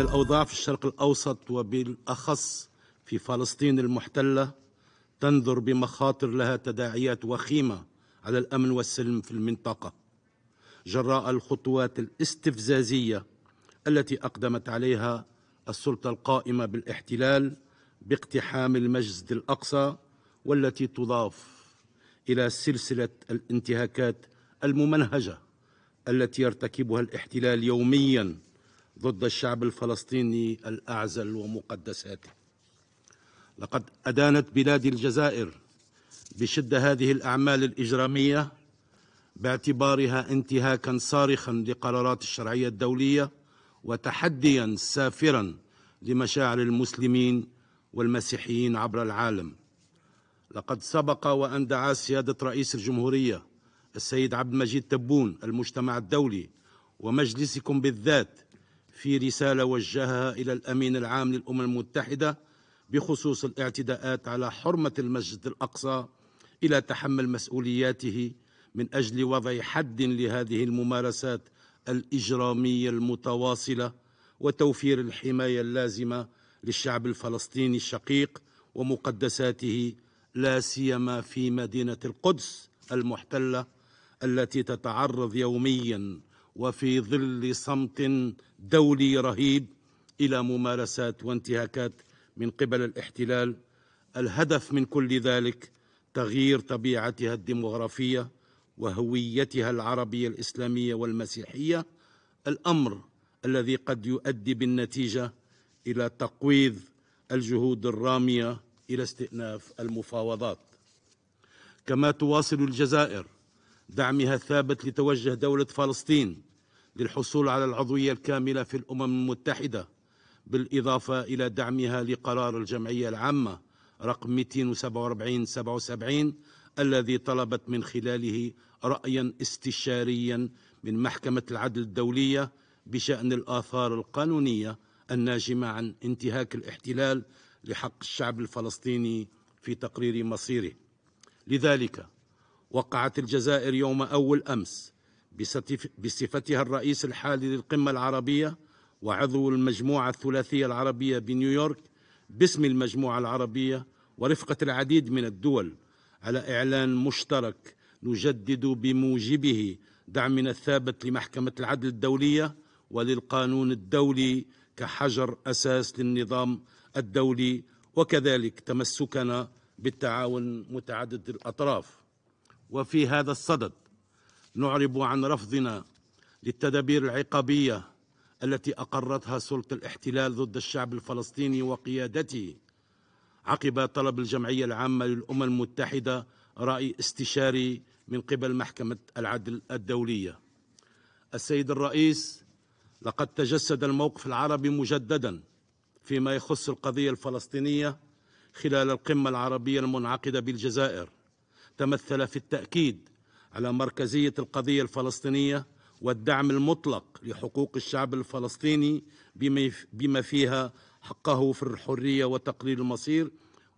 الأوضاع في الشرق الأوسط وبالأخص في فلسطين المحتلة تنذر بمخاطر لها تداعيات وخيمة على الأمن والسلم في المنطقة جراء الخطوات الاستفزازية التي أقدمت عليها السلطة القائمة بالاحتلال باقتحام المسجد الأقصى والتي تضاف إلى سلسلة الانتهاكات الممنهجة التي يرتكبها الاحتلال يومياً ضد الشعب الفلسطيني الأعزل ومقدساته لقد أدانت بلاد الجزائر بشدة هذه الأعمال الإجرامية باعتبارها انتهاكا صارخا لقرارات الشرعية الدولية وتحديا سافرا لمشاعر المسلمين والمسيحيين عبر العالم لقد سبق وأن دعا سيادة رئيس الجمهورية السيد عبد المجيد تبون المجتمع الدولي ومجلسكم بالذات في رسالة وجهها إلى الأمين العام للأمم المتحدة بخصوص الاعتداءات على حرمة المسجد الأقصى إلى تحمل مسؤولياته من أجل وضع حد لهذه الممارسات الإجرامية المتواصلة وتوفير الحماية اللازمة للشعب الفلسطيني الشقيق ومقدساته لا سيما في مدينة القدس المحتلة التي تتعرض يومياً وفي ظل صمت دولي رهيب إلى ممارسات وانتهاكات من قبل الاحتلال الهدف من كل ذلك تغيير طبيعتها الديمغرافية وهويتها العربية الإسلامية والمسيحية الأمر الذي قد يؤدي بالنتيجة إلى تقويض الجهود الرامية إلى استئناف المفاوضات كما تواصل الجزائر دعمها الثابت لتوجه دولة فلسطين للحصول على العضوية الكاملة في الأمم المتحدة بالإضافة إلى دعمها لقرار الجمعية العامة رقم 247 77 الذي طلبت من خلاله رأيا استشاريا من محكمة العدل الدولية بشأن الآثار القانونية الناجمة عن انتهاك الاحتلال لحق الشعب الفلسطيني في تقرير مصيره لذلك وقعت الجزائر يوم أول أمس بصفتها الرئيس الحالي للقمة العربية وعضو المجموعة الثلاثية العربية بنيويورك باسم المجموعة العربية ورفقة العديد من الدول على إعلان مشترك نجدد بموجبه دعمنا الثابت لمحكمة العدل الدولية وللقانون الدولي كحجر أساس للنظام الدولي وكذلك تمسكنا بالتعاون متعدد الأطراف وفي هذا الصدد نعرب عن رفضنا للتدابير العقابية التي أقرتها سلطة الاحتلال ضد الشعب الفلسطيني وقيادته عقب طلب الجمعية العامة للأمم المتحدة رأي استشاري من قبل محكمة العدل الدولية السيد الرئيس لقد تجسد الموقف العربي مجددا فيما يخص القضية الفلسطينية خلال القمة العربية المنعقدة بالجزائر تمثل في التأكيد على مركزية القضية الفلسطينية والدعم المطلق لحقوق الشعب الفلسطيني بما فيها حقه في الحرية وتقرير المصير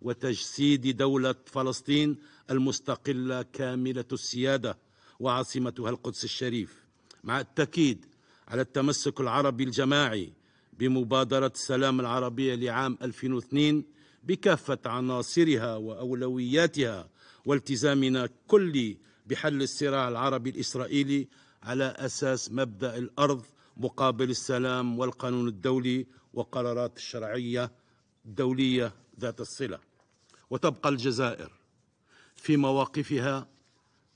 وتجسيد دولة فلسطين المستقلة كاملة السيادة وعاصمتها القدس الشريف مع التأكيد على التمسك العربي الجماعي بمبادرة السلام العربية لعام 2002 بكافة عناصرها وأولوياتها والتزامنا كلي بحل الصراع العربي الإسرائيلي على أساس مبدأ الأرض مقابل السلام والقانون الدولي وقرارات الشرعية الدولية ذات الصلة وتبقى الجزائر في مواقفها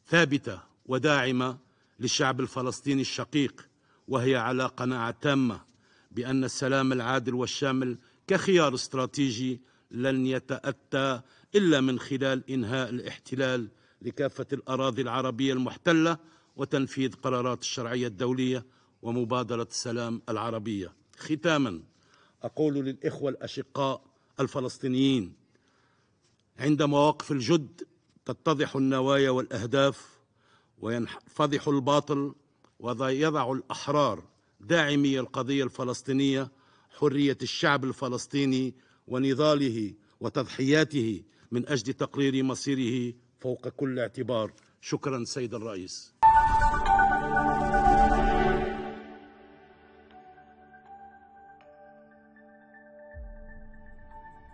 ثابتة وداعمة للشعب الفلسطيني الشقيق وهي على قناعة تامة بأن السلام العادل والشامل كخيار استراتيجي لن يتأتى إلا من خلال إنهاء الاحتلال لكافة الأراضي العربية المحتلة وتنفيذ قرارات الشرعية الدولية ومبادرة السلام العربية ختاما أقول للإخوة الأشقاء الفلسطينيين عند مواقف الجد تتضح النوايا والأهداف وينفضح الباطل ويضع الأحرار داعمي القضية الفلسطينية حرية الشعب الفلسطيني ونضاله وتضحياته من أجل تقرير مصيره فوق كل اعتبار شكرا سيد الرئيس